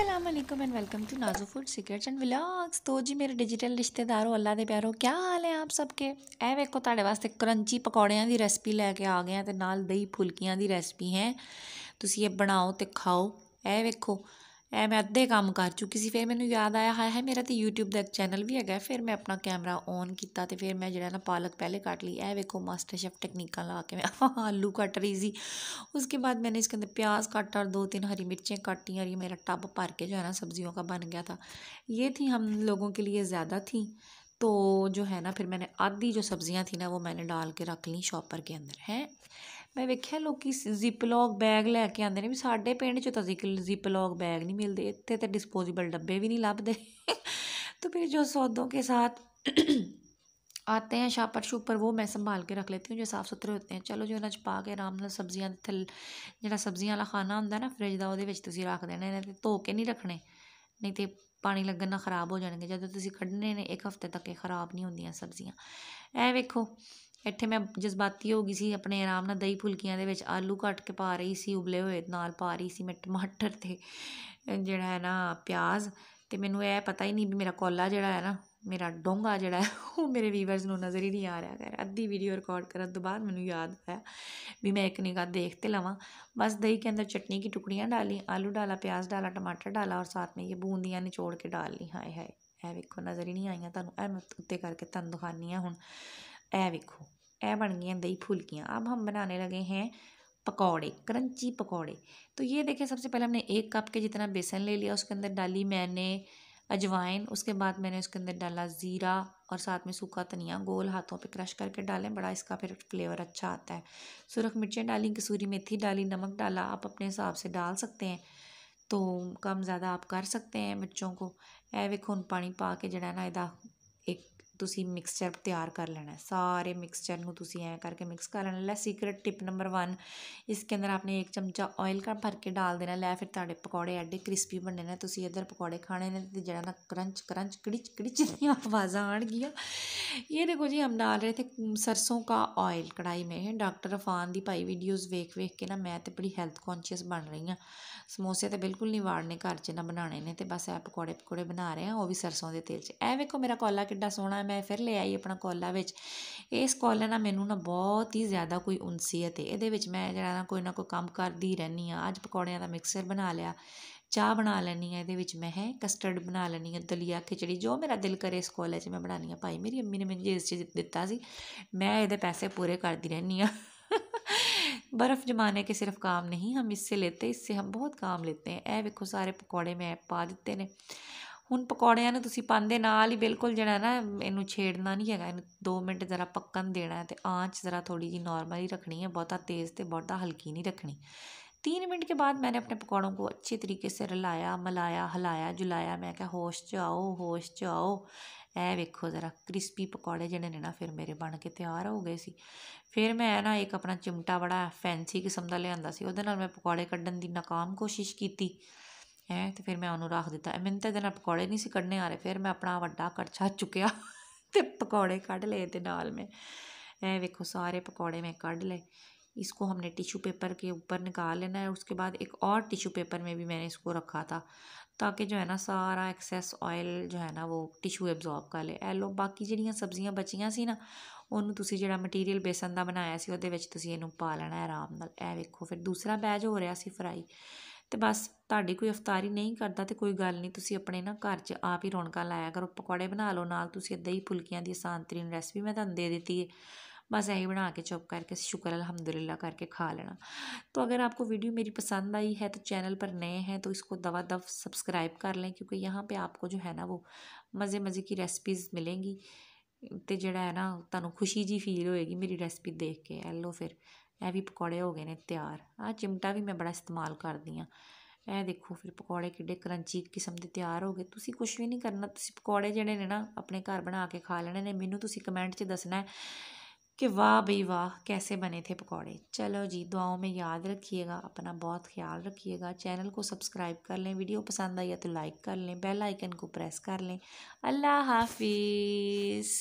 ਅਲੈਕਮ and welcome to Nazo food secrets and vlogs ਤੋ ਜੀ ਮੇਰੇ ਡਿਜੀਟਲ ਰਿਸ਼ਤੇਦਾਰੋ ਅੱਲਾ ਦੇ ਪਿਆਰੋ ਕੀ ਹਾਲ ਹੈ ਆਪ ਸਭ ਕੇ ਐ ਵੇਖੋ ਤੁਹਾਡੇ ਵਾਸਤੇ ਕਰੰਚੀ ਪਕੌੜਿਆਂ ਦੀ ਰੈਸਪੀ ਲੈ ਕੇ ਆ ਗਏ ਆ ਤੇ ਨਾਲ ਦਹੀਂ ਫੁਲਕੀਆਂ ਦੀ ਰੈਸਪੀ ਹੈ ਤੁਸੀਂ ਇਹ ਬਣਾਓ ਤੇ ਖਾਓ ਐ ਵੇਖੋ ए मैं अद्धे काम कर चुकी ਸੀ फिर मैंने याद आया ਹਾਏ ਹੈ ਮੇਰਾ ਤੇ YouTube ਦਾ ਇੱਕ ਚੈਨਲ ਵੀ ਹੈਗਾ ਫਿਰ ਮੈਂ ਆਪਣਾ ਕੈਮਰਾ ਔਨ ਕੀਤਾ ਤੇ ਫਿਰ ਮੈਂ ਜਿਹੜਾ ਨਾ ਪਾਲਕ ਪਹਿਲੇ ਕੱਟ ਲਈ ਐ ਵੇਖੋ ਮਾਸਟਰ ਸ਼ੈਫ ਟੈਕਨੀਕਾਂ ਲਾ मैं आलू कट रही थी उसके बाद मैंने इसके अंदर प्याज काटा और दो तीन हरी मिर्चें काटी और ये मेरा टब भर के जो है ना सब्जियों का बन गया था ये थी हम लोगों के लिए ज़्यादा थी तो जो है ना फिर मैंने आधी जो सब्ज़ियाँ थी ना वो मैंने डाल के रख ली शॉपर के अंदर है ਮੈਂ ਵੇਖਿਆ ਲੋਕੀ ਜ਼ਿਪਲੌਗ ਬੈਗ ਲੈ ਕੇ ਆਉਂਦੇ ਨੇ ਵੀ ਸਾਡੇ ਪਿੰਡ 'ਚ ਤਾਂ ਜ਼ਿਪਲੌਗ ਬੈਗ ਨਹੀਂ ਮਿਲਦੇ ਇੱਥੇ ਤਾਂ ਡਿਸਪੋਜ਼ੇਬਲ ਡੱਬੇ ਵੀ ਨਹੀਂ ਲੱਭਦੇ ਫਿਰ ਜੋ ਸੌਦੋਂ ਕੇ ਸਾਥ ਆਤੇ आते ਸ਼ਾਪਰ ਸ਼ੂਪਰ ਉਹ ਮੈਂ ਸੰਭਾਲ ਕੇ ਰੱਖ ਲੈਂਦੀ ਹਾਂ ਜੋ ਸਾਫ ਸੁਥਰੇ ਹੁੰਦੇ होते ਚਲੋ चलो जो 'ਚ ਪਾ ਕੇ ਆਰਾਮ ਨਾਲ ਸਬਜ਼ੀਆਂ ਦੇ ਜਿਹੜਾ ਸਬਜ਼ੀਆਂ ਵਾਲਾ ਖਾਣਾ ਹੁੰਦਾ ਨਾ ਫ੍ਰਿਜ ਦਾ ਉਹਦੇ ਵਿੱਚ ਤੁਸੀਂ ਰੱਖ ਦੇਣਾ ਇਹਨਾਂ ਤੇ ਧੋ ਕੇ ਨਹੀਂ ਰੱਖਣੇ ਨਹੀਂ ਤੇ ਪਾਣੀ ਲੱਗਣ ਨਾਲ ਖਰਾਬ ਹੋ ਜਾਣਗੇ ਜਦੋਂ ਤੁਸੀਂ ਕੱਢਨੇ ਨੇ ਇੱਕ ਹਫ਼ਤੇ ਤੱਕ ਇਹ ਖਰਾਬ ਨਹੀਂ ਹੁੰਦੀਆਂ ਸਬਜ਼ੀਆਂ ਐ ਵੇਖੋ ਇੱਥੇ ਮੈਂ ਜਜ਼ਬਾਤੀ ਹੋ ਗਈ ਸੀ ਆਪਣੇ ਆਰਾਮ ਨਾਲ ਦਹੀਂ ਫੁਲਕੀਆਂ ਦੇ ਵਿੱਚ ਆਲੂ ਕੱਟ ਕੇ ਪਾ ਰਹੀ ਸੀ ਉਬਲੇ ਹੋਏ ਨਾਲ ਪਾ ਰਹੀ ਸੀ ਮੈਂ ਟਮਾਟਰ ਤੇ ਜਿਹੜਾ ਹੈ ਨਾ ਪਿਆਜ਼ ਤੇ ਮੈਨੂੰ ਇਹ ਪਤਾ ਹੀ ਨਹੀਂ ਵੀ ਮੇਰਾ ਕੋਲਾ ਜਿਹੜਾ ਹੈ ਨਾ ਮੇਰਾ ਡੋਂਗਾ ਜਿਹੜਾ ਉਹ ਮੇਰੇ ਵੀਵਰਸ ਨੂੰ ਨਜ਼ਰ ਹੀ ਨਹੀਂ ਆ ਰਿਹਾ ਕਰ ਅੱਧੀ ਵੀਡੀਓ ਰਿਕਾਰਡ ਕਰਨ ਤੋਂ ਬਾਅਦ ਮੈਨੂੰ ਯਾਦ ਆਇਆ ਵੀ ਮੈਂ ਇੱਕ ਨਿਗਾਹ ਦੇਖ ਤੇ ਲਵਾਂ ਬਸ ਦਹੀਂ ਕੇ ਅੰਦਰ ਚਟਨੀ ਕੀ ਟੁਕੜੀਆਂ ਡਾਲੀ ਆਲੂ ਡਾਲਾ ਪਿਆਜ਼ ਡਾਲਾ ਟਮਾਟਰ ਡਾਲਾ ਔਰ ਸਾਥ में ਇਹ ਬੂੰਦੀਆਂ ਨਿਚੋੜ ਕੇ ਡਾਲ ਲਈ ਹਾਏ ਹਾਏ ਇਹ ਵੇਖੋ ਨਜ਼ਰ ਹੀ ਨਹੀਂ ਆਈਆਂ ਤੁਹਾਨੂੰ ਇਹ ਮੈਂ ਉੱਤੇ ਕਰਕੇ ਤੁਹਾਨੂੰ ਦਿਖਾਨੀ ਆ ਹੁਣ ए वेखो ए बन गई दही फुलकियाँ अब हम बनाने लगे हैं पकौड़े क्रंची पकौड़े तो ये देखें सबसे पहले हमने एक कप के जितना बेसन ले लिया उसके अंदर डाली मैंने अजवाइन उसके बाद मैंने उसके अंदर डाला ज़ीरा और साथ में सूखा धनिया गोल हाथों पे क्रश करके डालें बड़ा इसका फिर फ्लेवर अच्छा आता है सुरख मिर्चें डाली कसूरी मेथी डाली नमक डाला आप अपने हिसाब से डाल सकते हैं तो कम ज़्यादा आप कर सकते हैं बच्चों को ए वेखो हूँ पानी पा के जड़ा ना एक ਤੁਸੀਂ ਮਿਕਸਚਰ ਤਿਆਰ ਕਰ ਲੈਣਾ ਸਾਰੇ ਮਿਕਸਚਰ ਨੂੰ ਤੁਸੀਂ ਐ ਕਰਕੇ ਮਿਕਸ ਕਰ ਲੈਣਾ ਸੀਕ੍ਰੀਟ ਟਿਪ ਨੰਬਰ 1 ਇਸ ਕੇ ਅੰਦਰ ਆਪਨੇ ਇੱਕ ਚਮਚਾ ਆਇਲ का ਭਰ ਕੇ ਡਾਲ ਦੇਣਾ ਲੈ ਫਿਰ ਤੁਹਾਡੇ ਪਕੌੜੇ ਐਡੇ ਕ੍ਰਿਸਪੀ ਬਣਨੇ ਨੇ ਤੁਸੀਂ ਇਧਰ ਪਕੌੜੇ ਖਾਣੇ ਨੇ ਤੇ ਜਿਹੜਾ ਨਾ ਕਰੰਚ ਕਰੰਚ ਕੜਿਚ ਕੜਿਚ ਦੀਆਂ ਆਵਾਜ਼ਾਂ ਆਣਗੀਆਂ ਇਹ ਦੇਖੋ ਜੀ ਹਮ ਨਾਲ ਰਹੇ ਤੇ ਸਰਸੋਂ का ਆਇਲ ਕੜਾਈ में ਡਾਕਟਰ ਅਫਾਨ ਦੀ ਪਾਈ ਵੀਡੀਓਜ਼ ਵੇਖ ਵੇਖ ਕੇ ਨਾ ਮੈਂ ਤੇ ਬੜੀ ਹੈਲਥ ਕੌਨਸ਼ੀਅਸ ਬਣ ਰਹੀ ਆ ਸਮੋਸੇ ਤੇ ਬਿਲਕੁਲ ਨਹੀਂ ਵਾੜਨੇ ਘਰ 'ਚ ਨਾ ਬਣਾਣੇ ਨੇ ਤੇ ਬਸ ਐ ਪਕੌੜੇ ਪਕੌੜੇ ਬਣਾ ਰਹੇ ਆ ਉਹ ਵੀ ਸਰਸੋਂ ਦੇ ਤੇਲ 'ਚ ਐ ਵੇਖੋ ਮੇਰਾ ਕੋਲਾ ਕਿੱਡਾ ਸੋਹਣਾ ਜਾਣਾ ਮੈਂ ਫਿਰ ਲੈ ਆਈ ਆਪਣਾ ਕੋਲਾ ਵਿੱਚ ਇਸ ਕੋਲੇ ਨਾਲ ਮੈਨੂੰ ਨਾ ਬਹੁਤ ਹੀ ਜ਼ਿਆਦਾ ਕੋਈ ਉਨਸੀਅਤ ਹੈ ਇਹਦੇ ਵਿੱਚ ਮੈਂ ਜਿਹੜਾ ਨਾ ਕੋਈ ਨਾ ਕੋਈ ਕੰਮ ਕਰਦੀ ਰਹਿਣੀ ਆ ਅੱਜ ਪਕੌੜਿਆਂ ਦਾ ਮਿਕਸਚਰ ਬਣਾ ਲਿਆ ਚਾਹ ਬਣਾ ਲੈਣੀ ਆ ਇਹਦੇ ਵਿੱਚ ਮੈਂ ਹੈ ਕਸਟਰਡ ਬਣਾ ਲੈਣੀ ਆ ਦਲੀਆ ਖਿਚੜੀ ਜੋ ਮੇਰਾ ਦਿਲ ਕਰੇ ਇਸ ਕੋਲੇ 'ਚ ਮੈਂ ਬਣਾਣੀ ਆ ਭਾਈ ਮੇਰੀ ਅੰਮੀ ਨੇ ਮੈਨੂੰ ਇਸ ਚੀਜ਼ ਦਿੱਤਾ ਸੀ ਮੈਂ ਇਹਦੇ ਪੈਸੇ ਪੂਰੇ ਕਰਦੀ ਰਹਿਣੀ ਆ ਬਰਫ ਕੇ ਸਿਰਫ ਕਾਮ ਨਹੀਂ ਹਮ ਇਸ ਸੇ इससे ਇਸ ਸੇ ਹਮ ਬਹੁਤ ਕਾਮ लेते ਹੈ ਇਹ ਵੇਖੋ ਸਾਰੇ ਪਕੌੜੇ ਮੈਂ ਪਾ ਦਿੱਤੇ ਨੇ ਹੁਣ ਪਕੌੜਿਆਂ ਨੂੰ ਤੁਸੀਂ ਪਾਉਂਦੇ ਨਾਲ ਹੀ ਬਿਲਕੁਲ ਜਿਹੜਾ ਨਾ ਇਹਨੂੰ ਛੇੜਨਾ ਨਹੀਂ ਹੈਗਾ ਇਹਨੂੰ 2 ਮਿੰਟ ਜ਼ਰਾ ਪੱਕਣ ਦੇਣਾ ਤੇ ਆਂਚ ਜ਼ਰਾ ਥੋੜੀ ਜੀ ਨੋਰਮਲ ਹੀ ਰੱਖਣੀ ਹੈ ਬਹੁਤਾ ਤੇਜ਼ ਤੇ ਬਹੁਤਾ ਹਲਕੀ ਨਹੀਂ ਰੱਖਣੀ 3 ਮਿੰਟ ਕੇ ਬਾਅਦ ਮੈਂ ਆਪਣੇ ਪਕੌੜੋਂ ਨੂੰ ਅੱਛੇ ਤਰੀਕੇ ਸੇ ਰਲਾਇਆ ਮਲਾਇਆ ਹਲਾਇਆ ਜੁਲਾਇਆ ਮੈਂ ਕਿਹਾ ਹੋਸ਼ ਚ ਆਓ ਹੋਸ਼ ਚ ਆਓ ਐ ਵੇਖੋ ਜ਼ਰਾ ਕ੍ਰਿਸਪੀ ਪਕੌੜੇ ਜਿਹੜੇ ਨੇ ਨਾ ਫਿਰ ਮੇਰੇ ਬਣ ਕੇ ਤਿਆਰ ਹੋ ਗਏ ਸੀ ਫਿਰ ਮੈਂ ਨਾ ਇੱਕ ਆਪਣਾ ਚਿਮਟਾ ਬੜਾ ਫੈਂਸੀ ਕਿਸਮ ਦਾ ਲਿਆਂਦਾ ਸੀ ਉਹਦੇ ਨਾਲ ਮੈਂ ਪਕੌੜੇ ਕੱਢਣ ਦੀ ਨਾਕਾਮ ਕੋਸ਼ਿਸ਼ ਕੀਤੀ ਹੈ ਤੇ ਫਿਰ ਮੈਂ ਉਹਨੂੰ ਰੱਖ ਦਿੱਤਾ ਮੈਨੂੰ ਤਾਂ ਇਹਦੇ ਨਾਲ ਪਕੌੜੇ ਨਹੀਂ ਸੀ ਕੱਢਣੇ ਆ ਰਹੇ ਫਿਰ ਮੈਂ ਆਪਣਾ ਵੱਡਾ ਕੜਛਾ ਚੁੱਕਿਆ ਤੇ ਪਕੌੜੇ ਕੱਢ ਲਏ ਤੇ ਨਾਲ ਮੈਂ ਐ ਵੇਖੋ ਸਾਰੇ ਪਕੌੜੇ ਮੈਂ ਕੱਢ ਲਏ ले ਹਮਨੇ हमने टिशू पेपर के ऊपर निकाल लेना है उसके बाद एक और टिशू पेपर में भी मैंने इसको रखा था ताकि जो है ना सारा एक्सेस ऑयल जो है ना वो टिशू एब्जॉर्ब ਕਰ ले ਐ ਲੋ ਬਾਕੀ ਜਿਹੜੀਆਂ ਸਬਜ਼ੀਆਂ ਬਚੀਆਂ ਸੀ ਨਾ ਉਹਨੂੰ ਤੁਸੀਂ ਜਿਹੜਾ ਮਟੀਰੀਅਲ ਬੇਸਨ ਦਾ ਬਣਾਇਆ ਸੀ ਉਹਦੇ ਵਿੱਚ ਤੁਸੀਂ ਇਹਨੂੰ ਪਾ ਲੈਣਾ ਆਰਾਮ ਨਾਲ ਐ ਵੇਖੋ ਫਿਰ ਦੂਸਰਾ ਬੈਚ ਹੋ ਰਿਹਾ ਸੀ ਫਰਾਈ ਤੇ ਬਸ ਤੁਹਾਡੀ ਕੋਈ ਇਫਤਾਰੀ ਨਹੀਂ ਕਰਦਾ ਤੇ ਕੋਈ ਗੱਲ ਨਹੀਂ ਤੁਸੀਂ ਆਪਣੇ ਨਾ ਘਰ 'ਚ ਆਪ ਹੀ ਰੌਣਕਾਂ ਲਾਇਆ ਕਰੋ ਪਕੌੜੇ ਬਣਾ ਲਓ ਨਾਲ ਤੁਸੀਂ ਇਦਾਂ ਹੀ ਫੁਲਕੀਆਂ ਦੀ ਆਸਾਨਤਰੀਨ ਰੈਸਪੀ ਮੈਂ ਤੁਹਾਨੂੰ ਦੇ ਦਿੱਤੀ ਹੈ ਬਸ ਇਹੀ ਬਣਾ ਕੇ ਚੁੱਪ ਕਰਕੇ ਸ਼ੁਕਰ ਅਲਹਮਦੁਲਿਲਾ ਕਰਕੇ ਖਾ ਲੈਣਾ ਤੋ ਅਗਰ ਆਪਕੋ ਵੀਡੀਓ ਮੇਰੀ ਪਸੰਦ ਆਈ ਹੈ ਤਾਂ ਚੈਨਲ ਪਰ ਨਏ ਹੈ ਤੋ ਇਸਕੋ ਦਵਾ ਦਵ ਸਬਸਕ੍ਰਾਈਬ ਕਰ ਲੈ ਕਿਉਂਕਿ ਯਹਾਂ ਪੇ ਆਪਕੋ ਜੋ ਹੈ ਨਾ ਵੋ ਮਜ਼ੇ ਮਜ਼ੇ ਕੀ ਰੈਸਪੀਜ਼ ਮਿਲेंगी ਤੇ ਜਿਹੜਾ ਹੈ ਨਾ ਤੁਹਾਨੂੰ ਖੁਸ਼ੀ ਜੀ ਫੀਲ ਹੋਏਗੀ ਮੇਰੀ ਰੈਸਪੀ ਦੇਖ ਕੇ ਐਲੋ ਫਿਰ ਇਹ ਵੀ ਪਕੌੜੇ ਹੋ ਗਏ ਨੇ ਤਿਆਰ ਆ ਚਿਮਟਾ ਵੀ ਮੈਂ ਬੜਾ ਇਸਤੇਮਾਲ ਕਰਦੀ ਆ ਇਹ ਦੇਖੋ ਫਿਰ ਪਕੌੜੇ ਕਿੱਡੇ ਕਰੰਚੀ ਕਿਸਮ ਦੇ ਤਿਆਰ ਹੋ ਗਏ ਤੁਸੀਂ ਕੁਝ ਵੀ ਨਹੀਂ ਕਰਨਾ ਤੁਸੀਂ ਪਕੌੜੇ ਜਿਹੜੇ ਨੇ ਨਾ ਆਪਣੇ ਘਰ ਬਣਾ ਕੇ ਖਾ ਲੈਣੇ ਨੇ ਮੈਨੂੰ ਤੁਸੀਂ ਕਮੈਂਟ 'ਚ ਦੱਸਣਾ ਕਿ ਵਾਹ ਬਈ ਵਾਹ ਕਿਵੇਂ ਬਨੇ ਥੇ ਪਕੌੜੇ ਚਲੋ ਜੀ ਦੁਆਵਾਂ ਮੇ ਯਾਦ ਰੱਖੀਏਗਾ ਆਪਣਾ ਬਹੁਤ ਖਿਆਲ ਰੱਖੀਏਗਾ ਚੈਨਲ ਕੋ ਸਬਸਕ੍ਰਾਈਬ ਕਰ ਲੈ ਵੀਡੀਓ ਪਸੰਦ ਆਈ ਤਾਂ ਲਾਈਕ ਕਰ ਲੈ ਬੈਲ ਆਈਕਨ ਕੋ ਪ੍ਰੈਸ ਕਰ ਲੈ ਅੱਲਾ ਹਾਫਿਜ਼